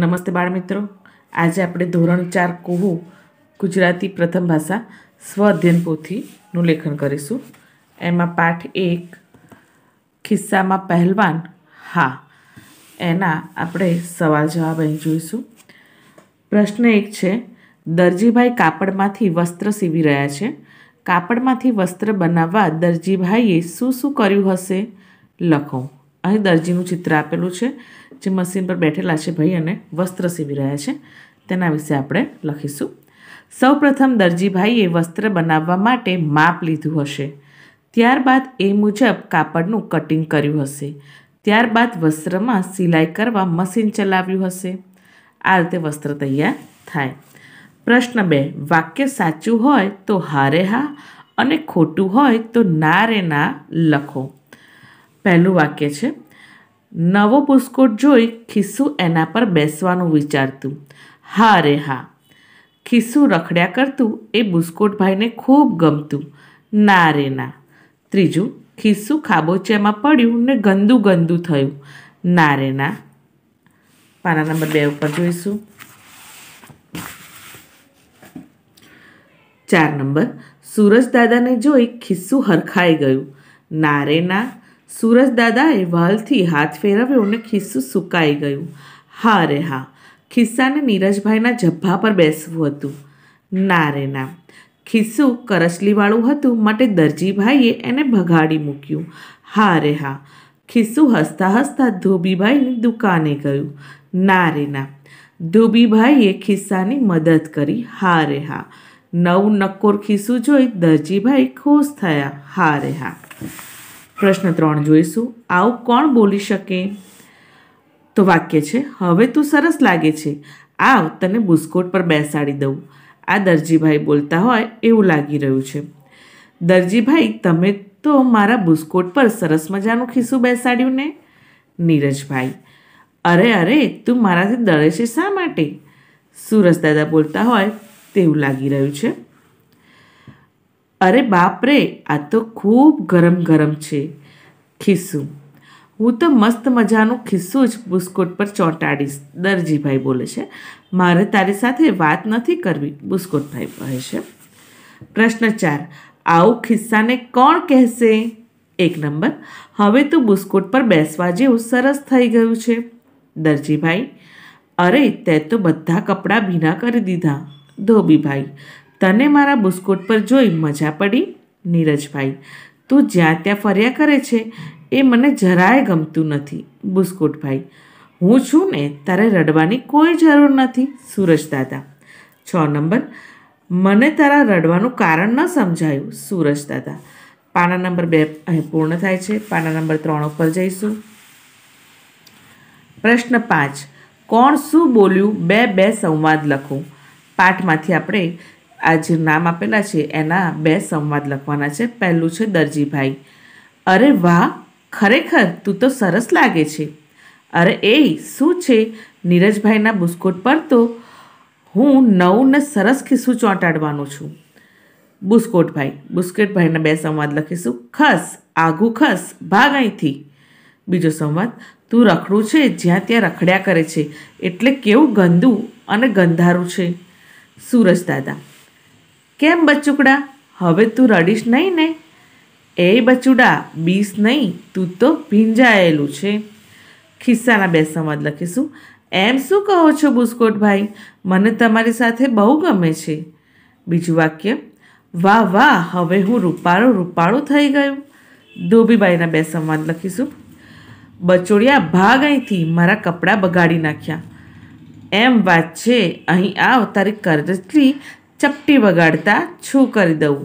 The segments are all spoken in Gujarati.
નમસ્તે બાળ મિત્રો આજે આપણે ધોરણ ચાર કોહુ ગુજરાતી પ્રથમ ભાષા સ્વ અધ્યયન પોથીનું લેખન કરીશું એમાં પાઠ એક ખિસ્સામાં પહેલવાન હા એના આપણે સવાલ જવાબ અહીં જોઈશું પ્રશ્ન એક છે દરજીભાઈ કાપડમાંથી વસ્ત્ર સીવી રહ્યા છે કાપડમાંથી વસ્ત્ર બનાવવા દરજીભાઈએ શું શું કર્યું હશે લખો અહીં દરજીનું ચિત્ર આપેલું છે જે મશીન પર બેઠેલા છે ભાઈ અને વસ્ત્ર સીવી રહ્યા છે તેના વિશે આપણે લખીશું સૌપ્રથમ દરજીભાઈએ વસ્ત્ર બનાવવા માટે માપ લીધું હશે ત્યારબાદ એ મુજબ કાપડનું કટિંગ કર્યું હશે ત્યારબાદ વસ્ત્રમાં સિલાઈ કરવા મશીન ચલાવ્યું હશે આ રીતે વસ્ત્ર તૈયાર થાય પ્રશ્ન બે વાક્ય સાચું હોય તો હારે હા અને ખોટું હોય તો ના રે ના લખો પહેલું વાક્ય છે નવો બુસ્કોટ જોઈ ખિસ્સુ એના પર બેસવાનું વિચારતું હા રે હા ખિસ્સુ રખડ્યા કરતું એ બુસ્કોટભાઈને ખૂબ ગમતું ના રે ના ત્રીજું ખિસ્સુ ખાબોચિયામાં પડ્યું ને ગંદુ ગંદુ થયું ના રે ના પાના નંબર બે ઉપર જોઈશું ચાર નંબર સૂરજ દાદાને જોઈ ખિસ્સુ હરખાઈ ગયું ના રે ના સુરજદાદાએ વાલથી હાથ ફેરવ્યો અને ખિસ્સું સુકાઈ ગયું હા રે હા ખિસ્સાને નીરજભાઈના જભ્ભા પર બેસવું હતું ના રે ના ખિસ્સું કરચલીવાળું હતું માટે દરજીભાઈએ એને ભગાડી મૂક્યું હા રે હા ખિસ્સું હસતા હસતા ધોબીભાઈની દુકાને ગયું ના રે ના ધોબીભાઈએ ખિસ્સાની મદદ કરી હા રે હા નવું નક્કોર ખિસ્સું જોઈ દરજીભાઈ ખુશ થયા હા રે હા પ્રશ્ન ત્રણ જોઈશું આવું કોણ બોલી શકે તો વાક્ય છે હવે તું સરસ લાગે છે આવ તને બુસ્કોટ પર બેસાડી દઉં આ દરજીભાઈ બોલતા હોય એવું લાગી રહ્યું છે દરજીભાઈ તમે તો મારા બુસ્કોટ પર સરસ મજાનું ખિસ્સું બેસાડ્યું ને નીરજભાઈ અરે અરે તું મારાથી દળે છે શા માટે સુરજ દાદા બોલતા હોય તેવું લાગી રહ્યું છે અરે બાપરે આ તો ખૂબ ગરમ ગરમ છે ખિસ્સું હું તો મસ્ત મજાનું ખિસ્સું જ બુસ્કોટ પર ચોંટાડીશ દરજીભાઈ બોલે છે મારે તારી સાથે વાત નથી કરવી બુસ્કોટભાઈ કહે છે પ્રશ્ન ચાર આવું ખિસ્સાને કોણ કહેશે એક નંબર હવે તો બુસ્કોટ પર બેસવા જેવું સરસ થઈ ગયું છે દરજીભાઈ અરે તે તો બધા કપડાં ભીના કરી દીધા ધોબીભાઈ તને મારા બુસ્કુટ પર જોઈ મજા પડી નીરજભાઈ તું જ્યાં ત્યાં ફર્યા કરે છે એ મને જરાય ગમતું નથી બુસ્કુટભાઈ હું છું ને તારે રડવાની કોઈ જરૂર નથી સુરજ દાદા છ નંબર મને તારા રડવાનું કારણ ન સમજાયું સુરજ દાદા પાના નંબર બે અહીં પૂર્ણ થાય છે પાના નંબર ત્રણ ઉપર જઈશું પ્રશ્ન પાંચ કોણ શું બોલ્યું બે બે સંવાદ લખો પાઠમાંથી આપણે આ જે નામ આપેલા છે એના બે સંવાદ લખવાના છે પહેલું છે દરજીભાઈ અરે વાહ ખરેખર તું તો સરસ લાગે છે અરે એ શું છે નીરજભાઈના બુસ્કોટ પર તો હું નવું ને સરસ ખિસ્સું ચોંટાડવાનું છું બુસ્કોટભાઈ બુસ્કેટભાઈના બે સંવાદ લખીશું ખસ આઘું ખસ ભાગ અહીંથી બીજો સંવાદ તું રખડું છે જ્યાં ત્યાં રખડ્યા કરે છે એટલે કેવું ગંદુ અને ગંધારું છે સૂરજ દાદા કેમ બચુકડા હવે તું રડીશ નહીં ને એ બચુડા બીસ નહીં તું તો ભીંજાયેલું છે ખિસ્સાના બે સંવાદ લખીશું એમ શું કહો છો બુસ્કોટભાઈ મને તમારી સાથે બહુ ગમે છે બીજું વાક્ય વાહ વાહ હવે હું રૂપાળું રૂપાળું થઈ ગયું ધોબીબાઈના બે સંવાદ લખીશું બચોડિયા ભાગ અહીંથી મારા કપડાં બગાડી નાખ્યા એમ વાત છે અહીં આવ તારી કરજલી ચપટી વગાડતા છું કરી દઉં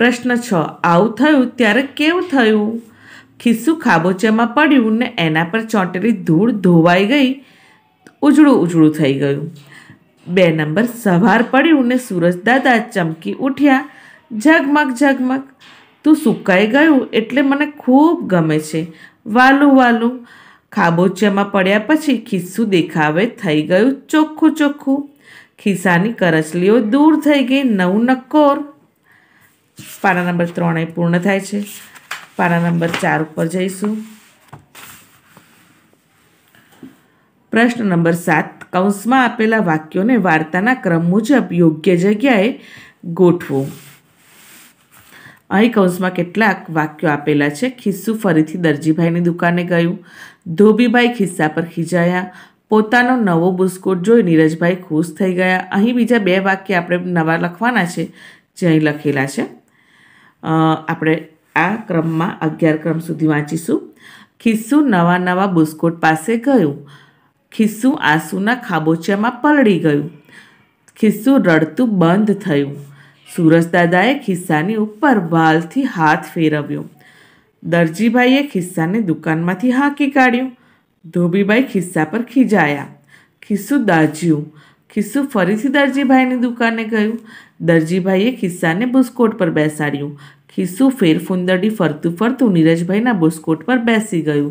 પ્રશ્ન છ આવું થયું ત્યારે કેવું થયું ખિસ્સું ખાબોચિયામાં પડ્યું ને એના પર ચોંટેલી ધૂળ ધોવાઈ ગઈ ઉજળું ઉજળું થઈ ગયું બે નંબર સવાર પડ્યું ને દાદા ચમકી ઉઠ્યા ઝગમગ ઝગમગ તું સુકાઈ ગયું એટલે મને ખૂબ ગમે છે વાલું વાલું ખાબોચિયામાં પડ્યા પછી ખિસ્સું દેખાવે થઈ ગયું ચોખ્ખું ચોખ્ખું ખિસ્સાની કરચલીઓ દૂર થઈ ગઈ નવું નક્કોર પાના નંબર ત્રણ પૂર્ણ થાય છે પાના નંબર ચાર ઉપર જઈશું પ્રશ્ન નંબર સાત કૌંસમાં આપેલા વાક્યોને વાર્તાના ક્રમ મુજબ યોગ્ય જગ્યાએ ગોઠવો અહીં કૌંસમાં કેટલાક વાક્યો આપેલા છે ખિસ્સું ફરીથી દરજીભાઈની દુકાને ગયું ધોબીભાઈ ખિસ્સા પર ખીજાયા પોતાનો નવો બુસ્કોટ જોઈ નીરજભાઈ ખુશ થઈ ગયા અહીં બીજા બે વાક્ય આપણે નવા લખવાના છે જે અહીં લખેલા છે આપણે આ ક્રમમાં અગિયાર ક્રમ સુધી વાંચીશું ખિસ્સુ નવા નવા બુસ્કોટ પાસે ગયું ખિસ્સુ આંસુના ખાબોચિયામાં પલળી ગયું ખિસ્સુ રડતું બંધ થયું સુરજદાદાએ ખિસ્સાની ઉપર વાલથી હાથ ફેરવ્યો દરજીભાઈએ ખિસ્સાને દુકાનમાંથી હાંકી કાઢ્યું ધોબીભાઈ ખિસ્સા પર ખીજાયા ખિસ્સું દાજ્યું ખિસ્સું ફરીથી દરજીભાઈની દુકાને ગયું દરજીભાઈએ ખિસ્સાને બુસ્કોટ પર બેસાડ્યું ખિસ્સું ફેરફુંદડી ફરતું ફરતું નીરજભાઈના બુસ્કોટ પર બેસી ગયું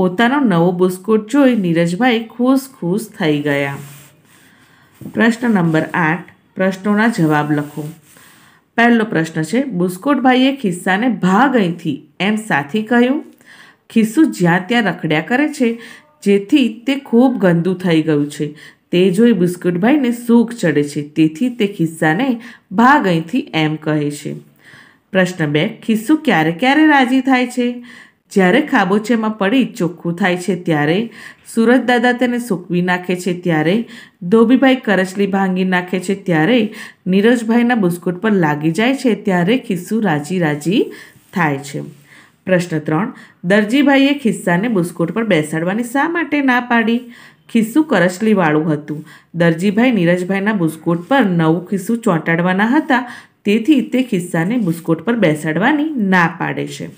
પોતાનો નવો બુસ્કોટ જોઈ નીરજભાઈ ખુશ ખુશ થઈ ગયા પ્રશ્ન નંબર આઠ પ્રશ્નોના જવાબ લખો પહેલો પ્રશ્ન છે બુસ્કોટભાઈએ ખિસ્સાને ભાગ અહીંથી એમ સાથી કહ્યું ખિસ્સું જ્યાં ત્યાં રખડ્યા કરે છે જેથી તે ખૂબ ગંદુ થઈ ગયું છે તે જોઈ બિસ્કુટભાઈને સૂગ ચડે છે તેથી તે ખિસ્સાને ભાગ અહીંથી એમ કહે છે પ્રશ્ન બે ખિસ્સું ક્યારે ક્યારે રાજી થાય છે જ્યારે ખાબોચેમાં પડી ચોખ્ખું થાય છે ત્યારે સુરજદાદા તેને સૂકવી નાખે છે ત્યારે ધોબીભાઈ કરચલી ભાંગી નાખે છે ત્યારે નીરજભાઈના બુસ્કુટ પર લાગી જાય છે ત્યારે ખિસ્સું રાજી રાજી થાય છે પ્રશ્ન ત્રણ દરજીભાઈએ ખિસ્સાને બુસ્કોટ પર બેસાડવાની શા માટે ના પાડી ખિસ્સું કરચલીવાળું હતું દરજીભાઈ નીરજભાઈના બુસ્કોટ પર નવું ખિસ્સું ચોંટાડવાના હતા તેથી તે ખિસ્સાને બુસ્કોટ પર બેસાડવાની ના પાડે છે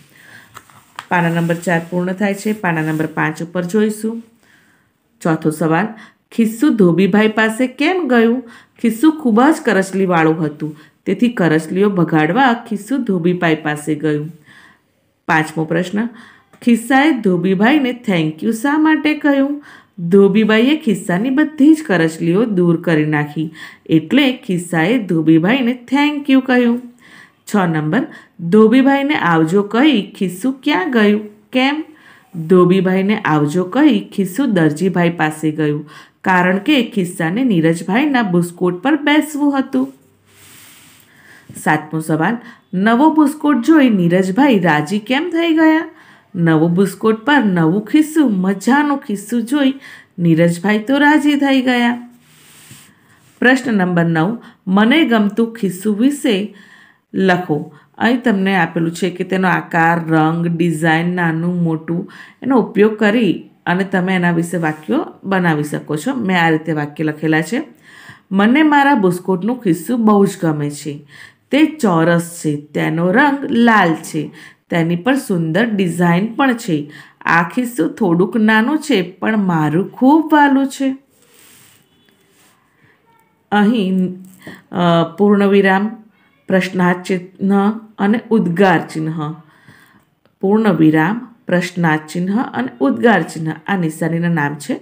પાના નંબર ચાર પૂર્ણ થાય છે પાના નંબર પાંચ ઉપર જોઈશું ચોથો સવાલ ખિસ્સું ધોબીભાઈ પાસે કેમ ગયું ખિસ્સું ખૂબ જ કરચલીવાળું હતું તેથી કરચલીઓ ભગાડવા ખિસ્સું ધોબીભાઈ પાસે ગયું પાંચમો પ્રશ્ન ખિસ્સાએ ધોબીભાઈને થેન્ક યુ શા માટે કહ્યું ધોબીભાઈએ ખિસ્સાની બધી જ કરચલીઓ દૂર કરી નાખી એટલે ખિસ્સાએ ધોબીભાઈને થેન્ક યુ કહ્યું છ નંબર ધોબીભાઈને આવજો કહી ખિસ્સુ ક્યાં ગયું કેમ ધોબીભાઈને આવજો કહી ખિસ્સુ દરજીભાઈ પાસે ગયું કારણ કે ખિસ્સાને નીરજભાઈના બુસ્કોટ પર બેસવું હતું સાતમો સવાલ નવો બુસ્કોટ જોઈ નીરજભાઈ રાજી કેમ થઈ ગયા નવો બુસ્કોટ પર નવું ખિસ્સું મજાનું ખિસ્સું જોઈ નીરજભાઈ તો રાજી થઈ ગયા પ્રશ્ન નંબર નવ મને ગમતું ખિસ્સું વિશે લખો અહીં તમને આપેલું છે કે તેનો આકાર રંગ ડિઝાઇન નાનું મોટું એનો ઉપયોગ કરી અને તમે એના વિશે વાક્યો બનાવી શકો છો મેં આ રીતે વાક્ય લખેલા છે મને મારા બુસ્કોટનું ખિસ્સું બહુ જ ગમે છે તે ચોરસ છે તેનો રંગ લાલ છે તેની પર સુંદર ડિઝાઇન પણ છે આ ખિસ્સું થોડુંક નાનું છે પણ મારું ખૂબ વાલું છે અહીં પૂર્ણવિરામ પ્રશ્નાર્થ ચિહ્ન અને ઉદ્ગાર ચિહ્ન પૂર્ણવિરામ પ્રશ્નાર્થ ચિહ્ન અને ઉદ્ગાર ચિહ્ન આ નિશાનીના નામ છે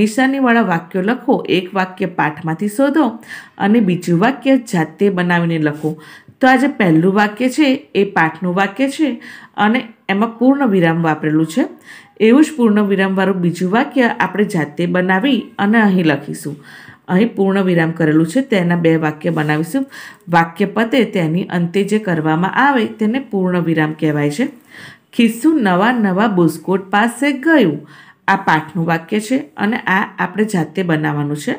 નિશાનીવાળા વાક્યો લખો એક વાક્ય પાઠમાંથી શોધો અને બીજું વાક્ય જાતે બનાવીને લખો તો આજે પહેલું વાક્ય છે એ પાઠનું વાક્ય છે અને એમાં પૂર્ણ વિરામ વાપરેલું છે એવું જ પૂર્ણ વિરામવાળું બીજું વાક્ય આપણે જાતે બનાવી અને અહીં લખીશું અહીં પૂર્ણ વિરામ કરેલું છે તેના બે વાક્ય બનાવીશું વાક્ય પતે તેની અંતે જે કરવામાં આવે તેને પૂર્ણ વિરામ કહેવાય છે ખિસ્સુ નવા નવા બુસ્કોટ પાસે ગયું આ પાઠનું વાક્ય છે અને આ આપણે જાતે બનાવવાનું છે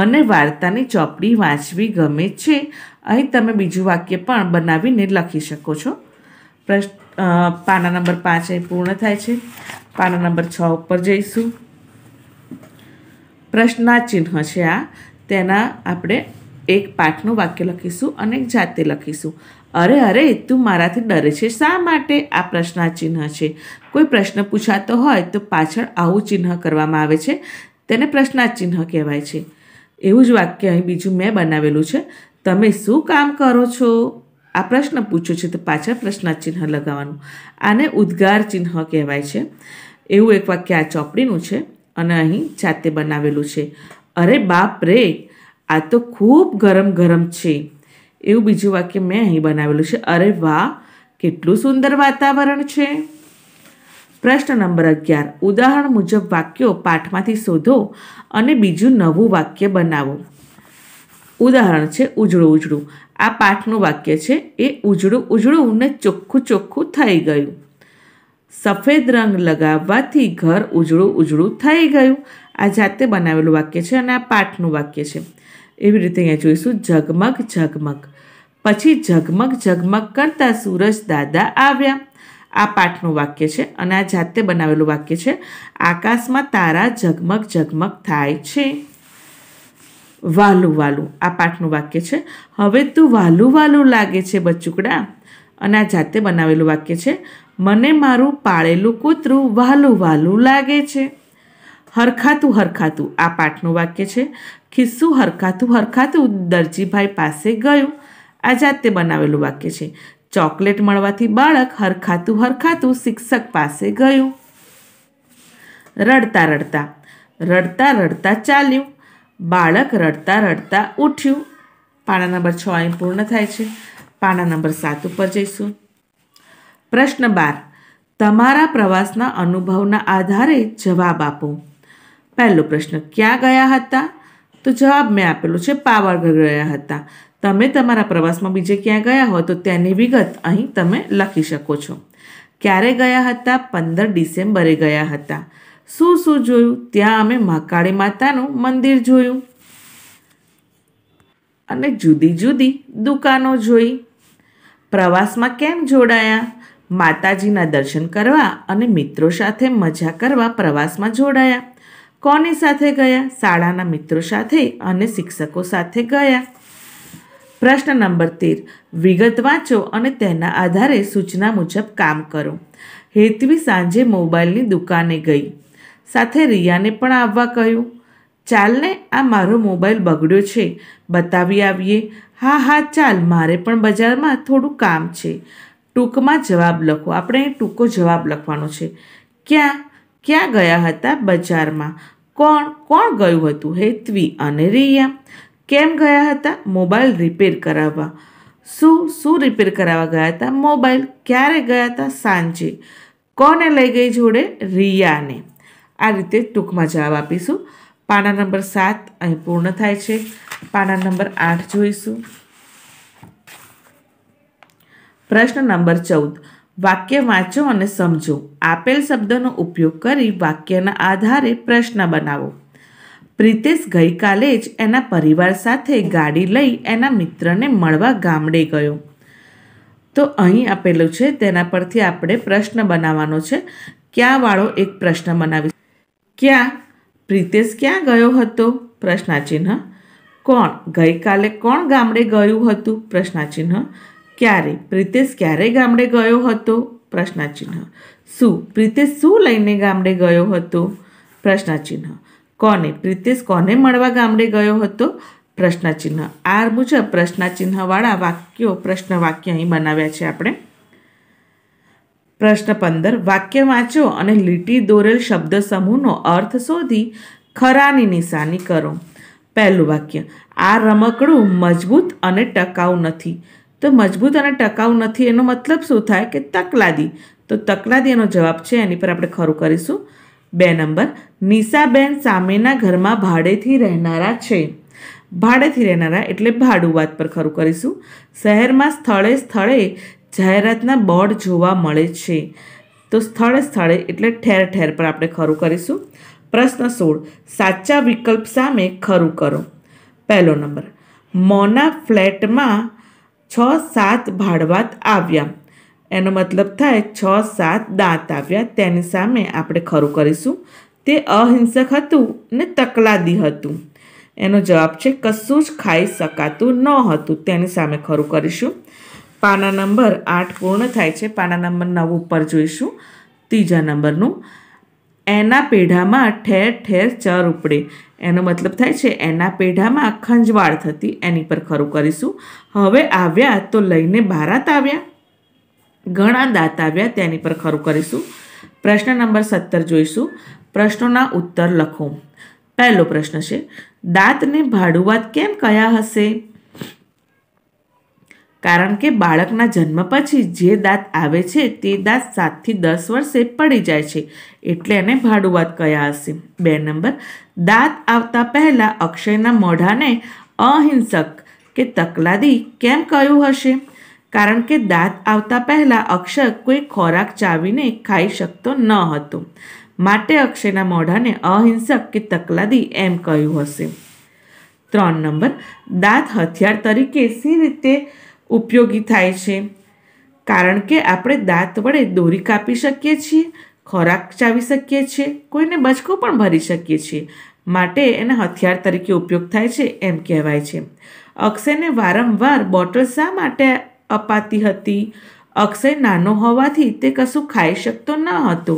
મને વાર્તાની ચોપડી વાંચવી ગમે છે અહીં તમે બીજું વાક્ય પણ બનાવીને લખી શકો છો પ્રશ્ન પાના નંબર પાંચ અહીં પૂર્ણ થાય છે પાના નંબર છ ઉપર જઈશું ચિહ્ન છે આ તેના આપણે એક પાઠનું વાક્ય લખીશું અને જાતે લખીશું અરે અરે તું મારાથી ડરે છે શા માટે આ ચિહ્ન છે કોઈ પ્રશ્ન પૂછાતો હોય તો પાછળ આવું ચિહ્ન કરવામાં આવે છે તેને ચિહ્ન કહેવાય છે એવું જ વાક્ય અહીં બીજું મેં બનાવેલું છે તમે શું કામ કરો છો આ પ્રશ્ન પૂછ્યો છે તો પાછળ પ્રશ્નના ચિહ્ન લગાવવાનું આને ઉદ્ગાર ચિહ્ન કહેવાય છે એવું એક વાક્ય આ ચોપડીનું છે અને અહીં જાતે બનાવેલું છે અરે બાપ રે આ તો ખૂબ ગરમ ગરમ છે એવું બીજું વાક્ય મેં અહીં બનાવેલું છે અરે વાહ કેટલું સુંદર વાતાવરણ છે પ્રશ્ન નંબર અગિયાર ઉદાહરણ મુજબ વાક્યો પાઠમાંથી શોધો અને બીજું નવું વાક્ય બનાવો ઉદાહરણ છે ઉજળું ઉજળું આ પાઠનું વાક્ય છે એ ઉજળું ઉજળું ને ચોખ્ખું ચોખ્ખું થઈ ગયું સફેદ રંગ લગાવવાથી ઘર ઉજળું ઉજળું થઈ ગયું આ જાતે બનાવેલું વાક્ય છે અને આ પાઠનું વાક્ય છે એવી રીતે અહીંયા જોઈશું ઝગમગ ઝગમગ પછી ઝગમગ ઝગમગ કરતાં સૂરજ દાદા આવ્યા આ પાઠનું વાક્ય છે અને આ જાતે બનાવેલું વાક્ય છે આકાશમાં તારા ઝગમગ ઝગમગ થાય છે વાલું વાલું આ પાઠનું વાક્ય છે હવે તું વાલું વાલું લાગે છે બચુકડા અને આ જાતે બનાવેલું વાક્ય છે મને મારું પાળેલું કૂતરું વહાલું વહાલું લાગે છે હરખાતું હરખાતું આ પાઠનું વાક્ય છે ખિસ્સું હરખાતું હરખાતું દરજીભાઈ પાસે ગયું આ જાતે બનાવેલું વાક્ય છે ચોકલેટ મળવાથી બાળક હરખાતું હરખાતું શિક્ષક પાસે ગયું રડતા રડતા રડતા રડતા ચાલ્યું બાળક રડતા રડતા ઉઠ્યું પાના નંબર છ અહીં પૂર્ણ થાય છે પાના નંબર સાત ઉપર જઈશું પ્રશ્ન બાર તમારા પ્રવાસના અનુભવના આધારે જવાબ આપો પહેલો પ્રશ્ન ક્યાં ગયા હતા તો જવાબ મેં આપેલો છે પાવાગઢ ગયા હતા તમે તમારા પ્રવાસમાં બીજે ક્યાં ગયા હો તો તેની વિગત અહીં તમે લખી શકો છો ક્યારે ગયા હતા પંદર ડિસેમ્બરે ગયા હતા શું શું જોયું ત્યાં અમે મહાકાળી માતાનું મંદિર જોયું અને જુદી જુદી દુકાનો જોઈ પ્રવાસમાં કેમ જોડાયા માતાજીના દર્શન કરવા અને મિત્રો સાથે મજા કરવા પ્રવાસમાં જોડાયા કોની સાથે ગયા શાળાના મિત્રો સાથે અને શિક્ષકો સાથે ગયા પ્રશ્ન નંબર તેર વિગત વાંચો અને તેના આધારે સૂચના મુજબ કામ કરો હેતવી સાંજે મોબાઈલની દુકાને ગઈ સાથે રિયાને પણ આવવા કહ્યું ચાલને આ મારો મોબાઈલ બગડ્યો છે બતાવી આવીએ હા હા ચાલ મારે પણ બજારમાં થોડું કામ છે ટૂંકમાં જવાબ લખો આપણે ટૂંકો જવાબ લખવાનો છે ક્યાં ક્યાં ગયા હતા બજારમાં કોણ કોણ ગયું હતું હેતવી અને રિયા કેમ ગયા હતા મોબાઈલ રિપેર કરાવવા શું શું રિપેર કરાવવા ગયા હતા મોબાઈલ ક્યારે ગયા હતા સાંજે કોને લઈ ગઈ જોડે રિયાને આ રીતે ટૂંકમાં જવાબ આપીશું પાના નંબર સાત અહીં પૂર્ણ થાય છે પાના નંબર આઠ જોઈશું પ્રશ્ન નંબર ચૌદ વાક્ય વાંચો અને સમજો આપેલ શબ્દનો ઉપયોગ કરી વાક્યના આધારે પ્રશ્ન બનાવો પ્રિતેશ ગઈકાલે જ એના પરિવાર સાથે ગાડી લઈ એના મિત્રને મળવા ગામડે ગયો તો અહીં આપેલું છે તેના પરથી આપણે પ્રશ્ન બનાવવાનો છે વાળો એક પ્રશ્ન બનાવી ક્યાં પ્રિતેશ ક્યાં ગયો હતો પ્રશ્નાચિહ્ન કોણ ગઈકાલે કોણ ગામડે ગયું હતું પ્રશ્નાચિહ્ન ક્યારે પ્રિતેશ ક્યારે ગામડે ગયો હતો પ્રશ્નાચિહ્ન શું પ્રિતેશ શું લઈને ગામડે ગયો હતો પ્રશ્નાચિહ્ન કોને પ્રિતેશ કોને મળવા ગામડે ગયો હતો પ્રશ્નચિહ્ન આ મુજબ પ્રશ્નાચિહ્નવાળા વાક્યો પ્રશ્ન વાક્ય અહીં બનાવ્યા છે આપણે પ્રશ્ન પંદર વાક્ય વાંચો અને લીટી દોરેલ શબ્દ સમૂહનો અર્થ શોધી ખરાની નિશાની કરો પહેલું વાક્ય આ રમકડું મજબૂત અને ટકાઉ નથી તો મજબૂત અને ટકાઉ નથી એનો મતલબ શું થાય કે તકલાદી તો તકલાદી એનો જવાબ છે એની પર આપણે ખરું કરીશું બે નંબર નિશાબેન સામેના ઘરમાં ભાડેથી રહેનારા છે ભાડેથી રહેનારા એટલે ભાડું વાત પર ખરું કરીશું શહેરમાં સ્થળે સ્થળે જાહેરાતના બોર્ડ જોવા મળે છે તો સ્થળે સ્થળે એટલે ઠેર ઠેર પર આપણે ખરું કરીશું પ્રશ્ન સોળ સાચા વિકલ્પ સામે ખરું કરો પહેલો નંબર મોના ફ્લેટમાં છ સાત ભાડવાત આવ્યા એનો મતલબ થાય છ સાત દાંત આવ્યા તેની સામે આપણે ખરું કરીશું તે અહિંસક હતું ને તકલાદી હતું એનો જવાબ છે કશું જ ખાઈ શકાતું ન હતું તેની સામે ખરું કરીશું પાના નંબર આઠ પૂર્ણ થાય છે પાના નંબર નવ ઉપર જોઈશું ત્રીજા નંબરનું એના પેઢામાં ઠેર ઠેર ચર ઉપડે એનો મતલબ થાય છે એના પેઢામાં ખંજવાળ થતી એની પર ખરું કરીશું હવે આવ્યા તો લઈને બારાત આવ્યા ઘણા દાંત આવ્યા તેની પર ખરું કરીશું પ્રશ્ન નંબર સત્તર જોઈશું પ્રશ્નોના ઉત્તર લખો પહેલો પ્રશ્ન છે દાંતને ભાડુવાત કેમ કયા હશે કારણ કે બાળકના જન્મ પછી જે દાંત આવે છે તે દાંત સાતથી દસ વર્ષે પડી જાય છે એટલે એને ભાડુવાત કયા હશે બે નંબર દાંત આવતા પહેલાં અક્ષયના મોઢાને અહિંસક કે તકલાદી કેમ કહ્યું હશે કારણ કે દાંત આવતા પહેલાં અક્ષર કોઈ ખોરાક ચાવીને ખાઈ શકતો ન હતો માટે અક્ષયના મોઢાને અહિંસક કે તકલાદી એમ કહ્યું હશે ત્રણ નંબર દાંત હથિયાર તરીકે સી રીતે ઉપયોગી થાય છે કારણ કે આપણે દાંત વડે દોરી કાપી શકીએ છીએ ખોરાક ચાવી શકીએ છીએ કોઈને બચકો પણ ભરી શકીએ છીએ માટે એના હથિયાર તરીકે ઉપયોગ થાય છે એમ કહેવાય છે અક્ષયને વારંવાર બોટલ શા માટે અપાતી હતી અક્ષય નાનો હોવાથી તે કશું ખાઈ શકતો ન હતો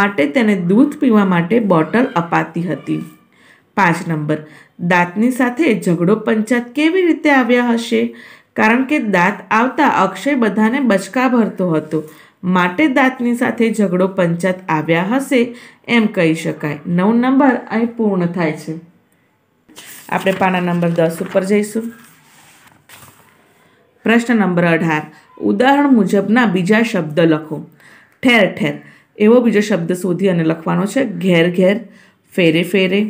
માટે તેને દૂધ પીવા માટે બોટલ અપાતી હતી પાંચ નંબર દાંતની સાથે ઝઘડો પંચાયત કેવી રીતે આવ્યા હશે કારણ કે દાંત આવતા અક્ષય બધાને બચકા ભરતો હતો માટે દાંતની સાથે ઝઘડો પંચાત આવ્યા હશે એમ કહી શકાય નવ નંબર અહીં પૂર્ણ થાય છે આપણે પાના નંબર દસ ઉપર જઈશું પ્રશ્ન નંબર અઢાર ઉદાહરણ મુજબના બીજા શબ્દ લખો ઠેર ઠેર એવો બીજો શબ્દ શોધી અને લખવાનો છે ઘેર ઘેર ફેરે ફેરે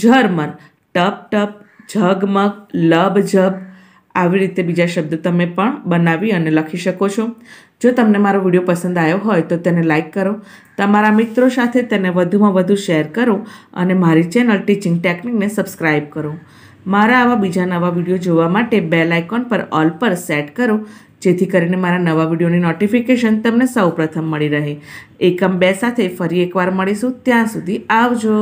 ઝરમર ટપ ટપ ઝગમગ લબ જબ આવી રીતે બીજા શબ્દ તમે પણ બનાવી અને લખી શકો છો જો તમને મારો વિડીયો પસંદ આવ્યો હોય તો તેને લાઇક કરો તમારા મિત્રો સાથે તેને વધુમાં વધુ શેર કરો અને મારી ચેનલ ટીચિંગ ટેકનિકને સબસ્ક્રાઈબ કરો મારા આવા બીજા નવા વિડીયો જોવા માટે બેલ આઇકોન પર ઓલ પર સેટ કરો જેથી કરીને મારા નવા વિડીયોની નોટિફિકેશન તમને સૌપ્રથમ મળી રહે એકમ બે સાથે ફરી એકવાર મળીશું ત્યાં સુધી આવજો